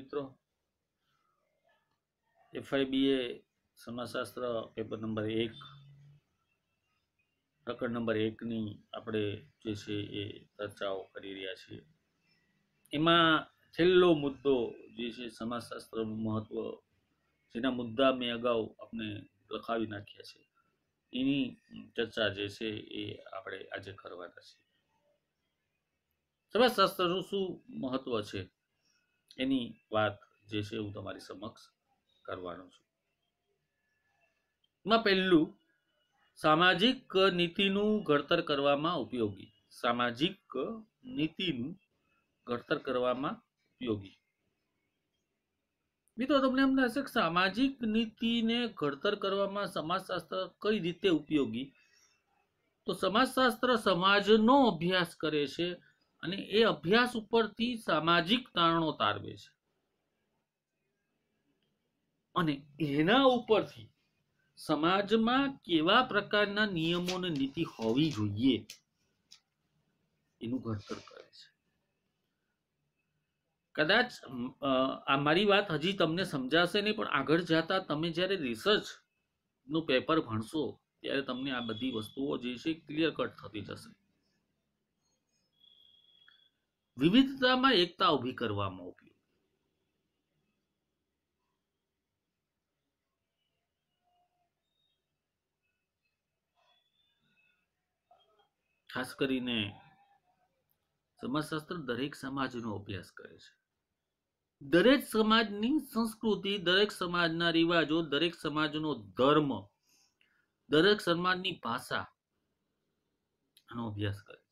મિત્રો એફઆઈબીએ સમાજશાસ્ત્ર paper number એક પ્રકરણ નંબર એકની આપણે જે છે એ ચર્ચાઓ કરી રહ્યા છીએ એમાં છેલ્લો મુદ્દો જે છે સમાજશાસ્ત્રનું મહત્ત્વ જેના મુદ્દા મેં અગાઉ આપણે લખાવી નાખ્યા છે એની ચર્ચા જે છે એ આપણે આજે કરવાના છે સમાજશાસ્ત્રનું શું મહત્વ છે એની વાત જે છે હું તમારી સમક્ષ કરવાનો છું માં પહેલું સામાજિક નીતિનું ઘડતર કરવામાં ઉપયોગી સામાજિક નીતિનું ઘડતર કરવામાં ઉપયોગી મિત્રો તમને એમ થશે કે સામાજિક નીતિને ઘડતર કરવામાં સમાજશાસ્ત્ર કઈ રીતે ઉપયોગી તો સમાજશાસ્ત્ર સમાજનો અભ્યાસ કરે છે અને એ અભ્યાસ ઉપરથી સામાજિક તારણો તારવે છે અને એના ઉપરથી સમાજમાં કેવા પ્રકારના નિયમો અને નીતિ હોવી જોઈએ એનું ઘડતર કરે છે કદાચ આ મારી વાત હજી તમને સમજાશે નહીં પણ આગળ જતા તમે જ્યારે રિસર્ચ નું પેપર ભણશો ત્યારે તમને આ બધી વસ્તુઓ જે છે ક્લિયર કટ થતી જશે વિવિધતામાં એકતા ઊભી કરવામાં ઉપયોગી ખાસ કરીને સમાજશાસ્ત્ર દરેક સમાજનો અભ્યાસ કરે છે દરેક સમાજની સંસ્કૃતિ દરેક સમાજના રિવાજો દરેક સમાજનો ધર્મ દરેક સમાજની ભાષા આનો અભ્યાસ કરે છે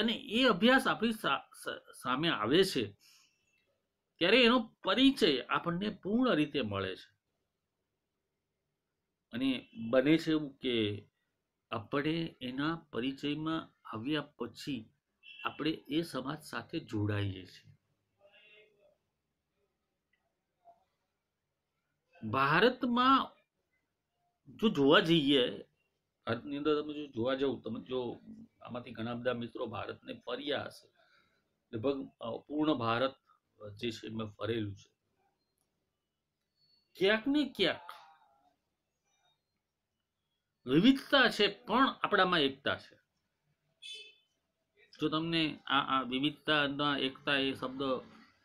અને એ અભ્યાસ આપણી સામે આવે છે ત્યારે એનો પરિચય આપણને પૂર્ણ રીતે મળે છે અને બને છે એવું કે આપણે એના પરિચયમાં આવ્યા પછી આપણે એ સમાજ સાથે જોડાઈએ છીએ ભારતમાં જો જોવા જઈએ ભારતની અંદર તમે જો જોવા જાવ તમે જો આમાંથી ઘણા બધા મિત્રો ભારતને ફર્યા હશે લગભગ પૂર્ણ ભારત જે છે એમાં ફરેલું છે ક્યાંક ને ક્યાંક વિવિધતા છે પણ આપણામાં એકતા છે જો તમને આ આ વિવિધતાના એકતા એ શબ્દ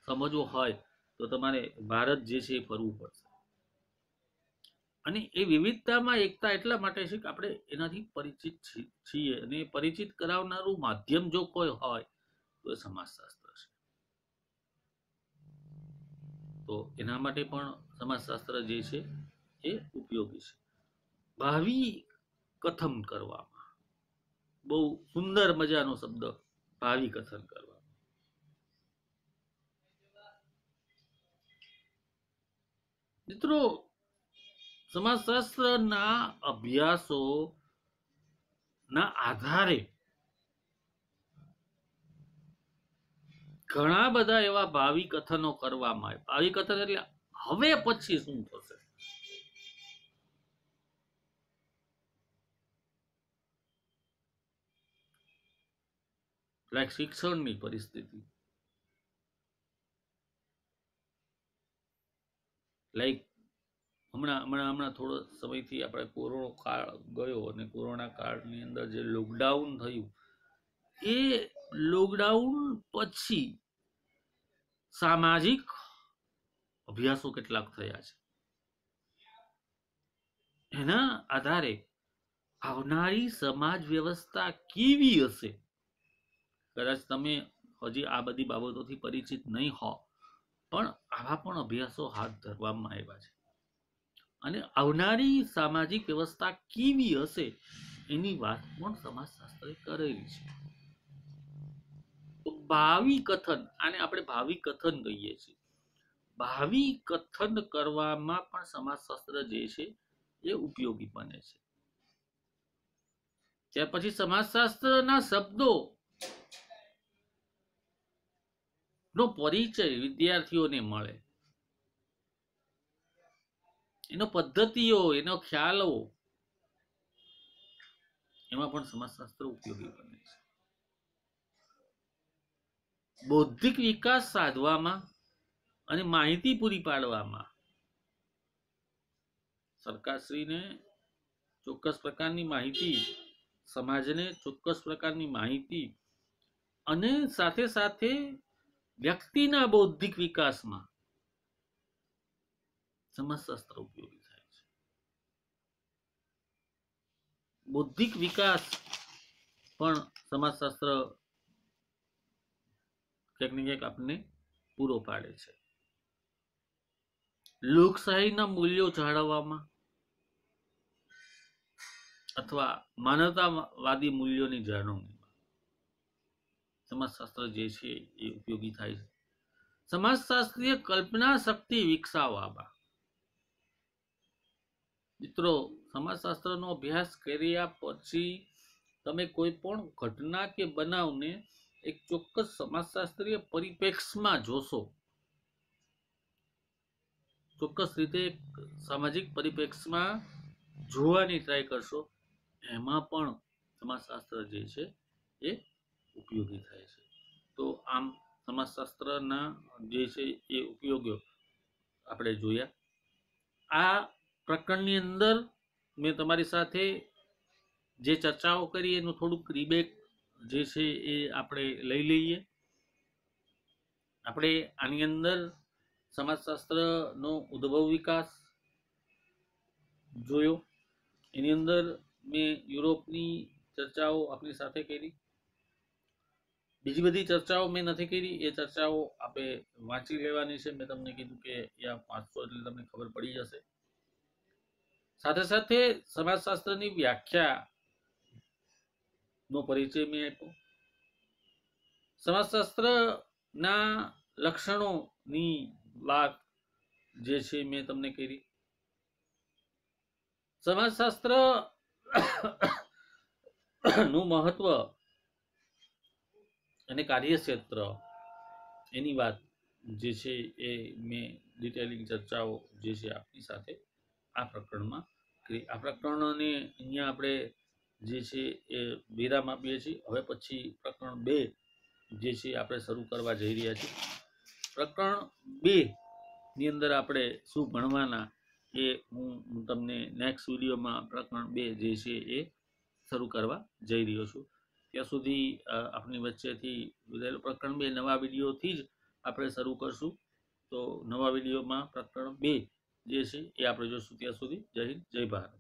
સમજવો હોય તો તમારે ભારત જે છે એ ફરવું પડશે અને એ વિવિધતામાં એકતા એટલા માટે છે કે આપણે એનાથી પરિચિત છીએ અને પરિચિત કરાવનારું માધ્યમ જો કોઈ હોય તો એ સમાજશાસ્ત્ર છે તો એના માટે પણ સમાજશાસ્ત્ર જે છે એ ઉપયોગી છે ભાવિ કથમ કરવામાં બહુ સુંદર મજાનો શબ્દ ભાવિ કથન કરવા મિત્રો સમાજશાસ્ત્રના અભ્યાસો ના આધારે ઘણા બધા એવા ભાવિ કથનો કરવામાં આવે ભાવિ કથન એટલે હવે પછી શું થશે લાઈક શિક્ષણની પરિસ્થિતિ લાઈક હમણાં હમણાં હમણાં થોડો સમયથી આપણે કોરોનો કાળ ગયો અને કોરોના કાળની અંદર જે લોકડાઉન થયું એ લોકડાઉન પછી સામાજિક અભ્યાસો કેટલાક થયા છે એના આધારે આવનારી સમાજ વ્યવસ્થા કેવી હશે કદાચ તમે હજી આ બધી બાબતોથી પરિચિત નહીં હો પણ આવા પણ અભ્યાસો હાથ ધરવામાં આવ્યા છે અને આવનારી સામાજિક વ્યવસ્થા કેવી હશે એની વાત પણ સમાજશાસ્ત્રે કરેલી છે ભાવિ કથન આને આપણે ભાવિ કથન કહીએ છીએ ભાવિ કથન કરવામાં પણ સમાજશાસ્ત્ર જે છે એ ઉપયોગી બને છે ત્યાર પછી સમાજશાસ્ત્રના શબ્દો નો પરિચય વિદ્યાર્થીઓને મળે એનો પદ્ધતિઓ એનો ખ્યાલો એમાં પણ સમાજશાસ્ત્ર ઉપયોગી બને છે બૌદ્ધિક વિકાસ સાધવામાં અને માહિતી પૂરી પાડવામાં સરકારશ્રીને ચોક્કસ પ્રકારની માહિતી સમાજને ચોક્કસ પ્રકારની માહિતી અને સાથે સાથે વ્યક્તિના બૌદ્ધિક વિકાસમાં સમાજશાસ્ત્ર ઉપયોગી થાય છે બૌદ્ધિક વિકાસ પણ સમાજશાસ્ત્ર ક્યાંક ને ક્યાંક પૂરો પાડે છે લોકશાહીના મૂલ્યો જાળવવામાં અથવા માનવતાવાદી મૂલ્યોની જાળવણીમાં સમાજશાસ્ત્ર જે છે એ ઉપયોગી થાય છે સમાજશાસ્ત્રીય કલ્પના શક્તિ વિકસાવવામાં મિત્રો સમાજશાસ્ત્રનો અભ્યાસ કર્યા પછી તમે કોઈ પણ ઘટના કે બનાવને એક ચોક્કસ સમાજશાસ્ત્રીય પરિપ્રેક્ષમાં જોશો ચોક્કસ રીતે સામાજિક પરિપ્રેક્ષમાં જોવાની ટ્રાય કરશો એમાં પણ સમાજશાસ્ત્ર જે છે એ ઉપયોગી થાય છે તો આમ સમાજશાસ્ત્રના જે છે એ ઉપયોગ આપણે જોયા આ પ્રકરણની અંદર મેં તમારી સાથે જે ચર્ચાઓ કરી એનું થોડુંક રીબેક જે છે એ આપણે લઈ લઈએ આપણે આની અંદર સમાજશાસ્ત્રનો ઉદ્ભવ વિકાસ જોયો એની અંદર મેં યુરોપની ચર્ચાઓ આપણી સાથે કરી બીજી બધી ચર્ચાઓ મેં નથી કરી એ ચર્ચાઓ આપણે વાંચી લેવાની છે મેં તમને કીધું કે એ પાંચસો એટલે તમને ખબર પડી જશે સાથે સાથે સમાજશાસ્ત્રની વ્યાખ્યા નો પરિચય મેં આપ્યો સમાજશાસ્ત્રના લક્ષણોની વાત જે છે મેં તમને કરી સમાજશાસ્ત્ર નું મહત્વ અને કાર્યક્ષેત્ર એની વાત જે છે એ મેં ડિટેલિંગ ચર્ચાઓ જે છે આપની સાથે આ પ્રકરણમાં કે આ પ્રકરણને અહીંયા આપણે જે છે એ વિરામ આપીએ છીએ હવે પછી પ્રકરણ બે જે છે આપણે શરૂ કરવા જઈ રહ્યા છીએ પ્રકરણ બે ની અંદર આપણે શું ભણવાના એ હું તમને નેક્સ્ટ વિડીયોમાં પ્રકરણ બે જે છે એ શરૂ કરવા જઈ રહ્યો છું ત્યાં સુધી આપણી વચ્ચેથી પ્રકરણ બે નવા વિડીયોથી જ આપણે શરૂ કરશું તો નવા વિડીયોમાં પ્રકરણ બે જે છે એ આપણે જોઈશું ત્યાં સુધી જય હિન્દ જય ભારત